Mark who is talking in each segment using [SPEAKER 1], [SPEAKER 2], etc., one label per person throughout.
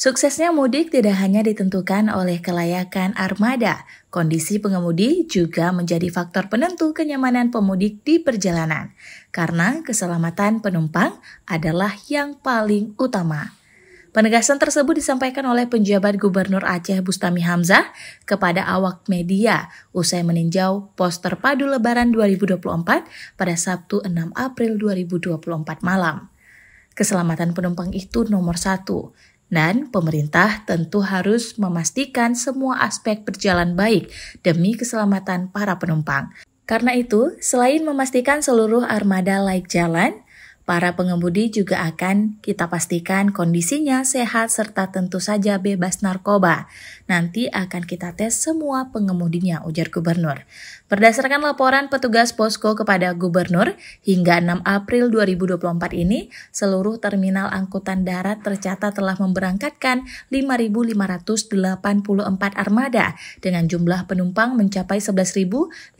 [SPEAKER 1] Suksesnya mudik tidak hanya ditentukan oleh kelayakan armada, kondisi pengemudi juga menjadi faktor penentu kenyamanan pemudik di perjalanan, karena keselamatan penumpang adalah yang paling utama. Penegasan tersebut disampaikan oleh penjabat Gubernur Aceh Bustami Hamzah kepada awak media usai meninjau pos terpadu Lebaran 2024 pada Sabtu 6 April 2024 malam. Keselamatan penumpang itu nomor satu. Dan pemerintah tentu harus memastikan semua aspek berjalan baik demi keselamatan para penumpang. Karena itu, selain memastikan seluruh armada laik jalan, Para pengemudi juga akan kita pastikan kondisinya sehat serta tentu saja bebas narkoba. Nanti akan kita tes semua pengemudinya, ujar gubernur. Berdasarkan laporan petugas posko kepada gubernur, hingga 6 April 2024 ini, seluruh terminal angkutan darat tercatat telah memberangkatkan 5.584 armada dengan jumlah penumpang mencapai 11.509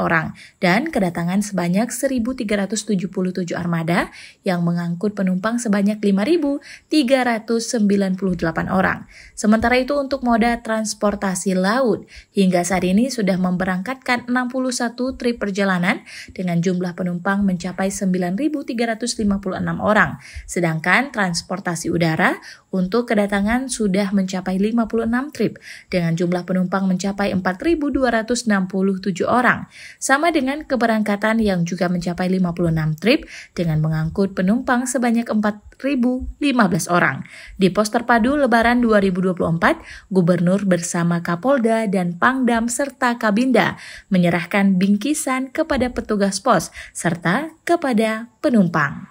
[SPEAKER 1] orang dan kedatangan sebanyak 1.377 7 armada yang mengangkut penumpang sebanyak 5.398 orang. Sementara itu untuk moda transportasi laut, hingga saat ini sudah memberangkatkan 61 trip perjalanan dengan jumlah penumpang mencapai 9.356 orang. Sedangkan transportasi udara untuk kedatangan sudah mencapai 56 trip dengan jumlah penumpang mencapai 4.267 orang. Sama dengan keberangkatan yang juga mencapai 56 trip dengan mengangkut penumpang sebanyak 4.015 orang. Di pos terpadu Lebaran 2024, Gubernur bersama Kapolda dan Pangdam serta Kabinda menyerahkan bingkisan kepada petugas pos serta kepada penumpang.